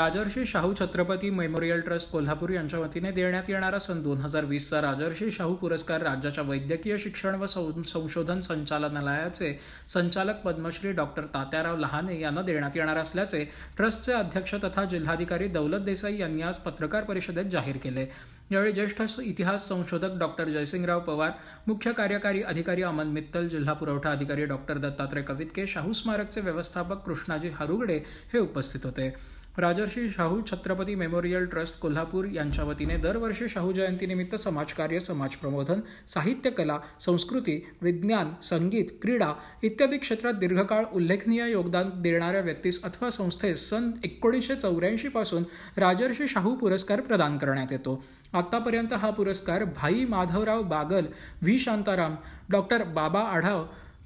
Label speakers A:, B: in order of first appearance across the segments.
A: Rajarshi Shahu Chhatrapati memorial trust Kolhapur यांच्या वतीने देण्यात येणारा सन दोन हजार वीसचा राजर्षी शाहू पुरस्कार राज्याच्या वैद्यकीय शिक्षण व संशोधन संचालनालयाचे संचालक पद्मश्री डॉक्टर तात्याराव लहाने यांना देण्यात येणार असल्याचे ट्रस्टचे अध्यक्ष तथा जिल्हाधिकारी दौलत देसाई यांनी आज पत्रकार परिषदेत जाहीर केले यावेळी ज्येष्ठ इतिहास संशोधक डॉक्टर जयसिंगराव पवार मुख्य कार्यकारी अधिकारी अमन मित्तल जिल्हा पुरवठा अधिकारी डॉक्टर दत्तात्रय कवितके शाहू स्मारकचे व्यवस्थापक कृष्णाजी हरुगडे हे उपस्थित होते राजर्षी शाहू छत्रपती मेमोरियल ट्रस्ट कोल्हापूर यांच्या वतीने दरवर्षी शाहू जयंतीनिमित्त समाजकार्य समाजप्रबोधन साहित्य कला संस्कृती विज्ञान संगीत क्रीडा इत्यादी क्षेत्रात दीर्घकाळ उल्लेखनीय योगदान देणाऱ्या व्यक्तीस अथवा संस्थेस सन एकोणीसशे चौऱ्याऐंशीपासून राजर्षी शाहू पुरस्कार प्रदान करण्यात येतो आत्तापर्यंत हा पुरस्कार भाई माधवराव बागल व्ही शांताराम डॉक्टर बाबा आढाव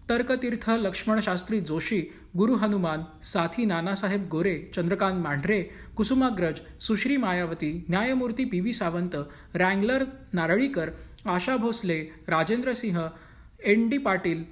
A: तर्कतीर्थ लक्ष्मणशास्त्री जोशी गुरु हनुमान साथी नानासाहेब गोरे चंद्रकांत मांढरे कुसुमाग्रज सुश्री मायावती न्यायमूर्ती P V Sawant wrangler Narlikar Asha Bhosle Rajendra Singh N D Patil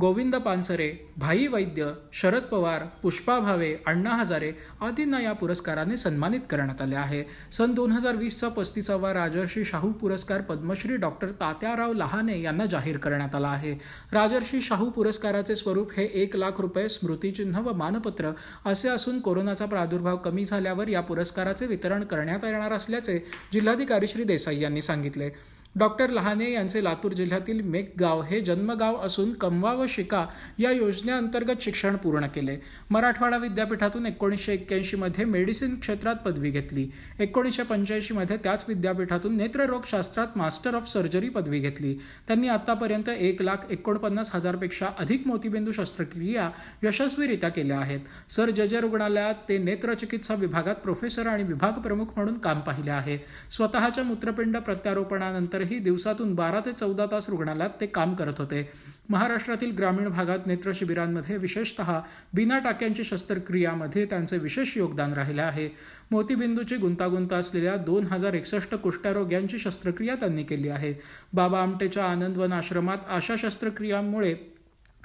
A: Govind Pansare Bhai Vaidya Sharad Pawar Pushpa Bhave अण्णा हजारे आदींना या पुरस्काराने सन्मानित करण्यात आले आहे सन दोन हजार वीसचा पस्तीसावा राजर्षी शाहू पुरस्कार पद्मश्री डॉक्टर तात्याराव लहाने यांना जाहीर करण्यात आला आहे राजर्षी शाहू पुरस्काराचे स्वरूप हे एक लाख रुपये स्मृतिचिन्ह व मानपत्र असे असून कोरोनाचा प्रादुर्भाव कमी झाल्यावर या पुरस्काराचे वितरण करण्यात येणार असल्याचे जिल्हाधिकारी श्री देसाई यांनी सांगितले डॉक्टर लहाने यांचे लातूर जिल्ह्यातील मेक गाव हे जन्मगाव असून कमवा व शिका या योजनेअंतर्गत शिक्षण पूर्ण केले मराठवाडा विद्यापीठातून एकोणीसशे मध्ये मेडिसिन क्षेत्रात पदवी घेतली एकोणीसशे पंच्याऐंशीमध्ये त्याच विद्यापीठातून नेत्ररोगशास्त्रात मास्टर ऑफ सर्जरी पदवी घेतली त्यांनी आतापर्यंत एक लाख एकोणपन्नास हजारपेक्षा अधिक मोतीबिंदू शस्त्रक्रिया यशस्वीरित्या केल्या आहेत सर जजे रुग्णालयात ते नेत्रचिकित्सा विभागात प्रोफेसर आणि विभाग प्रमुख म्हणून काम पाहिले आहे स्वतःच्या मूत्रपिंड प्रत्यारोपणानंतर नंतरही दिवसातून बारा ते चौदा तास रुग्णालयात ते काम करत होते महाराष्ट्रातील ग्रामीण भागात नेत्र शिबिरांमध्ये विशेषतः बिना टाक्यांची शस्त्रक्रियामध्ये त्यांचे विशेष योगदान राहिले आहे मोतीबिंदूची गुंतागुंत असलेल्या दोन हजार एकसष्ट कुष्ठरोग्यांची शस्त्रक्रिया त्यांनी केली आहे बाबा आमटेच्या आनंदवन आश्रमात अशा शस्त्रक्रियांमुळे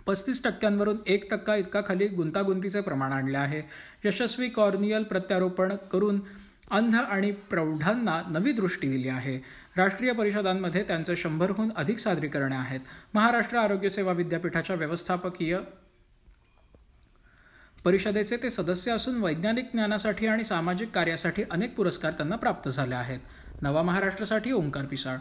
A: पस्तीस टक्क्यांवरून एक टक्का इतका खाली गुंतागुंतीचे प्रमाण आणले आहे यशस्वी कॉर्नियल प्रत्यारोपण करून अंध आणि प्रौढांना नवी दृष्टी दिली आहे राष्ट्रीय परिषदांमध्ये त्यांचे शंभरहून अधिक सादरीकरणे आहेत महाराष्ट्र आरोग्य सेवा विद्यापीठाच्या व्यवस्थापकीय परिषदेचे ते सदस्य असून वैज्ञानिक ज्ञानासाठी आणि सामाजिक कार्यासाठी अनेक पुरस्कार त्यांना प्राप्त झाले आहेत नवा महाराष्ट्रासाठी ओंकार पिसाळ